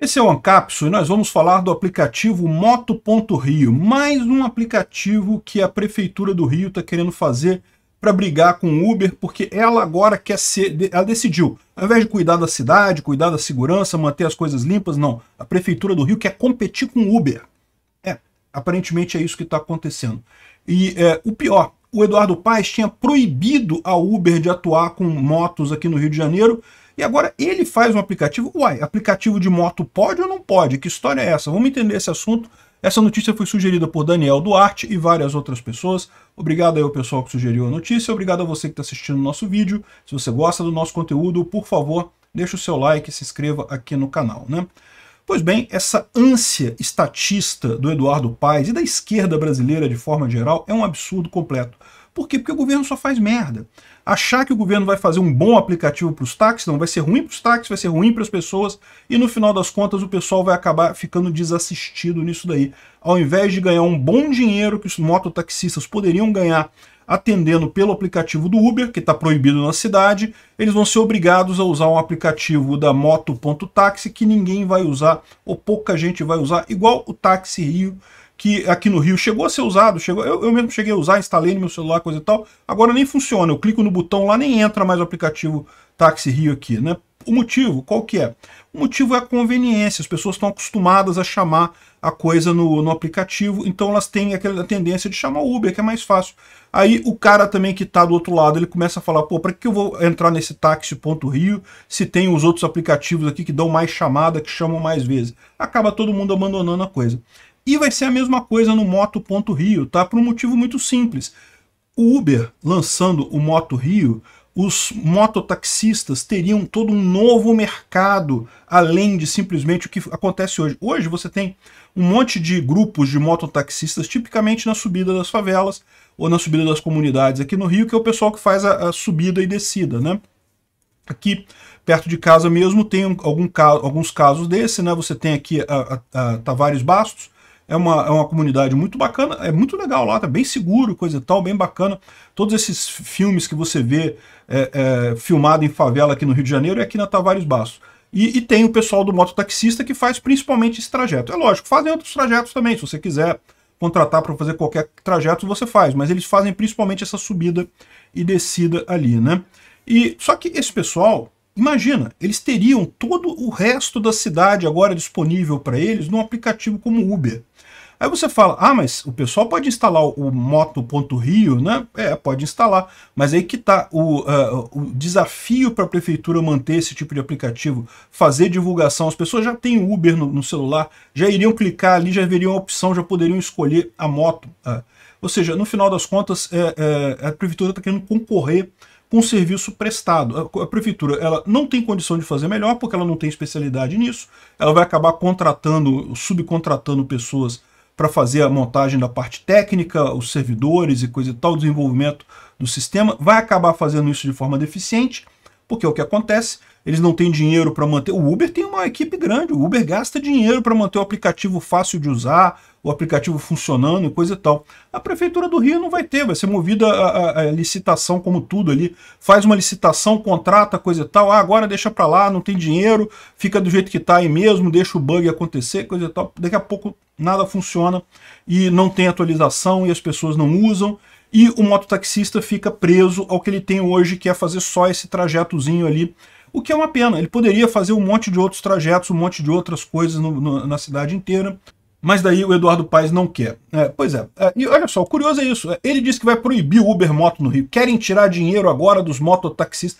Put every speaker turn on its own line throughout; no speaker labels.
Esse é o Ancapso e nós vamos falar do aplicativo Moto.Rio, mais um aplicativo que a Prefeitura do Rio está querendo fazer para brigar com o Uber, porque ela agora quer ser, ela decidiu, ao invés de cuidar da cidade, cuidar da segurança, manter as coisas limpas, não, a Prefeitura do Rio quer competir com o Uber. É, aparentemente é isso que está acontecendo. E é, o pior, o Eduardo Paes tinha proibido a Uber de atuar com motos aqui no Rio de Janeiro, e agora ele faz um aplicativo. Uai, aplicativo de moto pode ou não pode? Que história é essa? Vamos entender esse assunto. Essa notícia foi sugerida por Daniel Duarte e várias outras pessoas. Obrigado ao pessoal que sugeriu a notícia. Obrigado a você que está assistindo o nosso vídeo. Se você gosta do nosso conteúdo, por favor, deixe o seu like e se inscreva aqui no canal. Né? Pois bem, essa ânsia estatista do Eduardo Paes e da esquerda brasileira de forma geral é um absurdo completo. Por quê? Porque o governo só faz merda. Achar que o governo vai fazer um bom aplicativo para os táxis, não, vai ser ruim para os táxis, vai ser ruim para as pessoas, e no final das contas o pessoal vai acabar ficando desassistido nisso daí. Ao invés de ganhar um bom dinheiro que os mototaxistas poderiam ganhar atendendo pelo aplicativo do Uber, que está proibido na cidade, eles vão ser obrigados a usar um aplicativo da moto.taxi que ninguém vai usar, ou pouca gente vai usar, igual o Táxi Rio, que aqui no Rio chegou a ser usado, chegou, eu, eu mesmo cheguei a usar, instalei no meu celular, coisa e tal, agora nem funciona. Eu clico no botão lá, nem entra mais o aplicativo Táxi Rio aqui, né? O motivo, qual que é? O motivo é a conveniência, as pessoas estão acostumadas a chamar a coisa no, no aplicativo, então elas têm aquela tendência de chamar o Uber, que é mais fácil. Aí o cara também que está do outro lado, ele começa a falar, pô, para que eu vou entrar nesse táxi.rio se tem os outros aplicativos aqui que dão mais chamada, que chamam mais vezes? Acaba todo mundo abandonando a coisa. E vai ser a mesma coisa no Moto.Rio, tá? Por um motivo muito simples. O Uber lançando o Moto Rio, os mototaxistas teriam todo um novo mercado, além de simplesmente o que acontece hoje. Hoje você tem um monte de grupos de mototaxistas, tipicamente na subida das favelas ou na subida das comunidades aqui no Rio, que é o pessoal que faz a, a subida e descida, né? Aqui perto de casa mesmo tem algum, alguns casos desse, né? Você tem aqui a, a, a Tavares Bastos, é uma, é uma comunidade muito bacana, é muito legal lá, tá bem seguro, coisa e tal, bem bacana. Todos esses filmes que você vê é, é, filmado em favela aqui no Rio de Janeiro é aqui na Tavares Basso. E, e, tem o pessoal do mototaxista que faz principalmente esse trajeto. É lógico, fazem outros trajetos também, se você quiser contratar para fazer qualquer trajeto, você faz, mas eles fazem principalmente essa subida e descida ali, né? E, só que esse pessoal, Imagina, eles teriam todo o resto da cidade agora disponível para eles num aplicativo como Uber. Aí você fala, ah, mas o pessoal pode instalar o moto.rio, né? É, pode instalar. Mas aí que está o, uh, o desafio para a prefeitura manter esse tipo de aplicativo, fazer divulgação. As pessoas já têm Uber no, no celular, já iriam clicar ali, já veriam a opção, já poderiam escolher a moto. Uh. Ou seja, no final das contas, é, é, a prefeitura está querendo concorrer com serviço prestado. A, a prefeitura ela não tem condição de fazer melhor porque ela não tem especialidade nisso. Ela vai acabar contratando, subcontratando pessoas para fazer a montagem da parte técnica, os servidores e coisa e tal, o desenvolvimento do sistema. Vai acabar fazendo isso de forma deficiente porque é o que acontece? Eles não têm dinheiro para manter. O Uber tem uma equipe grande, o Uber gasta dinheiro para manter o aplicativo fácil de usar, o aplicativo funcionando e coisa e tal. A Prefeitura do Rio não vai ter, vai ser movida a, a, a licitação, como tudo ali. Faz uma licitação, contrata, coisa e tal. Ah, agora deixa para lá, não tem dinheiro, fica do jeito que está aí mesmo, deixa o bug acontecer, coisa e tal. Daqui a pouco nada funciona e não tem atualização e as pessoas não usam e o mototaxista fica preso ao que ele tem hoje, que é fazer só esse trajetozinho ali, o que é uma pena. Ele poderia fazer um monte de outros trajetos, um monte de outras coisas no, no, na cidade inteira, mas daí o Eduardo Paes não quer. É, pois é, é, e olha só, o curioso é isso, é, ele disse que vai proibir o Uber Moto no Rio, querem tirar dinheiro agora dos mototaxistas,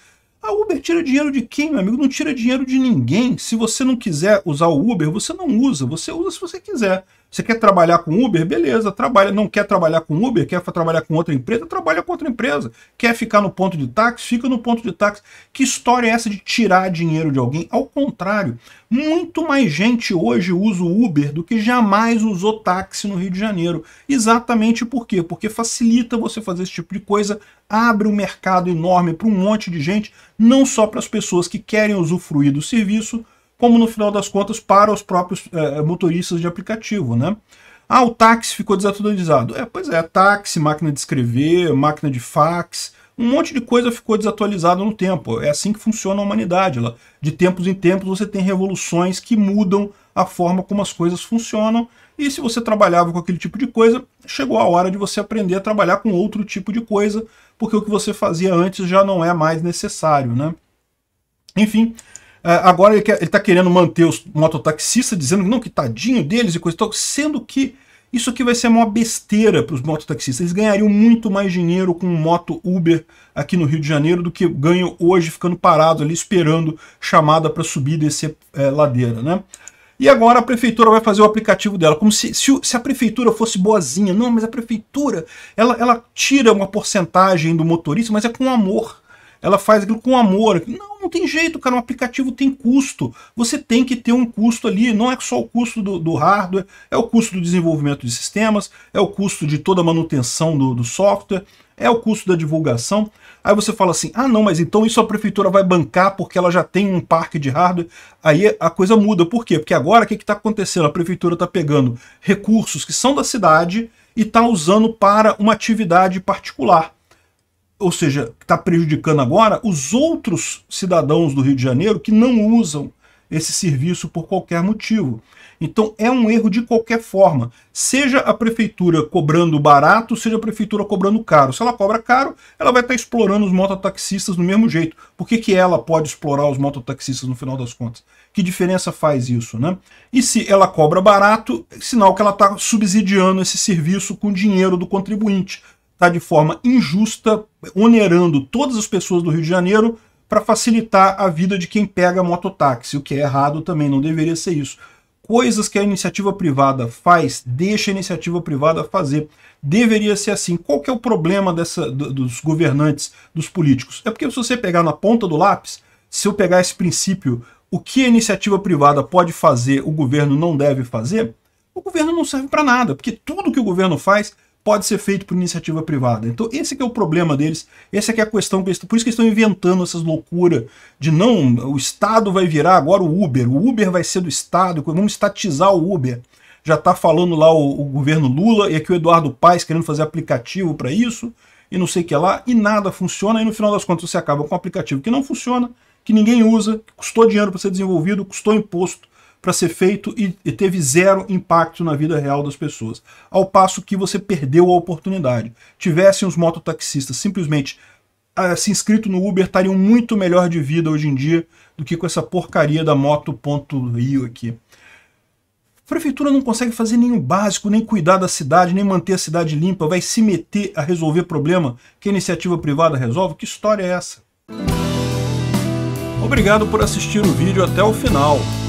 Uber tira dinheiro de quem, meu amigo? Não tira dinheiro de ninguém. Se você não quiser usar o Uber, você não usa. Você usa se você quiser. Você quer trabalhar com Uber? Beleza, trabalha. Não quer trabalhar com Uber? Quer trabalhar com outra empresa? Trabalha com outra empresa. Quer ficar no ponto de táxi? Fica no ponto de táxi. Que história é essa de tirar dinheiro de alguém? Ao contrário, muito mais gente hoje usa o Uber do que jamais usou táxi no Rio de Janeiro. Exatamente por quê? Porque facilita você fazer esse tipo de coisa, abre um mercado enorme para um monte de gente, não só para as pessoas que querem usufruir do serviço, como no final das contas para os próprios é, motoristas de aplicativo, né? Ah, o táxi ficou desatualizado. É, pois é, táxi, máquina de escrever, máquina de fax, um monte de coisa ficou desatualizada no tempo. É assim que funciona a humanidade. Ela, de tempos em tempos você tem revoluções que mudam a forma como as coisas funcionam. E se você trabalhava com aquele tipo de coisa, chegou a hora de você aprender a trabalhar com outro tipo de coisa, porque o que você fazia antes já não é mais necessário, né? Enfim, é, agora ele está querendo manter os mototaxistas, dizendo não, que tadinho deles e coisa e tal, sendo que isso aqui vai ser uma besteira para os mototaxistas. Eles ganhariam muito mais dinheiro com moto Uber aqui no Rio de Janeiro do que ganham hoje ficando parado ali esperando chamada para subir e descer é, ladeira, né? E agora a prefeitura vai fazer o aplicativo dela, como se, se, se, a prefeitura fosse boazinha. Não, mas a prefeitura, ela, ela tira uma porcentagem do motorista, mas é com amor ela faz aquilo com amor. Não, não tem jeito, cara. Um aplicativo tem custo. Você tem que ter um custo ali. Não é só o custo do, do hardware, é o custo do desenvolvimento de sistemas, é o custo de toda a manutenção do, do software, é o custo da divulgação. Aí você fala assim: ah, não, mas então isso a prefeitura vai bancar porque ela já tem um parque de hardware. Aí a coisa muda. Por quê? Porque agora o que está acontecendo? A prefeitura está pegando recursos que são da cidade e está usando para uma atividade particular ou seja, está prejudicando agora os outros cidadãos do Rio de Janeiro que não usam esse serviço por qualquer motivo. Então é um erro de qualquer forma, seja a prefeitura cobrando barato, seja a prefeitura cobrando caro. Se ela cobra caro, ela vai estar tá explorando os mototaxistas do mesmo jeito. Por que, que ela pode explorar os mototaxistas no final das contas? Que diferença faz isso, né? E se ela cobra barato, sinal que ela está subsidiando esse serviço com dinheiro do contribuinte, está de forma injusta onerando todas as pessoas do Rio de Janeiro para facilitar a vida de quem pega mototáxi, o que é errado também, não deveria ser isso. Coisas que a iniciativa privada faz, deixa a iniciativa privada fazer. Deveria ser assim. Qual que é o problema dessa, dos governantes, dos políticos? É porque se você pegar na ponta do lápis, se eu pegar esse princípio, o que a iniciativa privada pode fazer, o governo não deve fazer, o governo não serve para nada, porque tudo que o governo faz pode ser feito por iniciativa privada. Então esse é o problema deles, essa é a questão, por isso que eles estão inventando essas loucuras de não, o Estado vai virar agora o Uber, o Uber vai ser do Estado, vamos estatizar o Uber. Já está falando lá o, o, governo Lula e aqui o Eduardo Paes querendo fazer aplicativo para isso e não sei o que lá, e nada funciona, e no final das contas você acaba com um aplicativo que não funciona, que ninguém usa, que custou dinheiro para ser desenvolvido, custou imposto, para ser feito e, e teve zero impacto na vida real das pessoas. Ao passo que você perdeu a oportunidade. Tivessem os mototaxistas simplesmente ah, se inscrito no Uber estariam muito melhor de vida hoje em dia do que com essa porcaria da Moto.io aqui. A prefeitura não consegue fazer nenhum básico, nem cuidar da cidade, nem manter a cidade limpa, vai se meter a resolver problema que a iniciativa privada resolve? Que história é essa? Obrigado por assistir o vídeo até o final.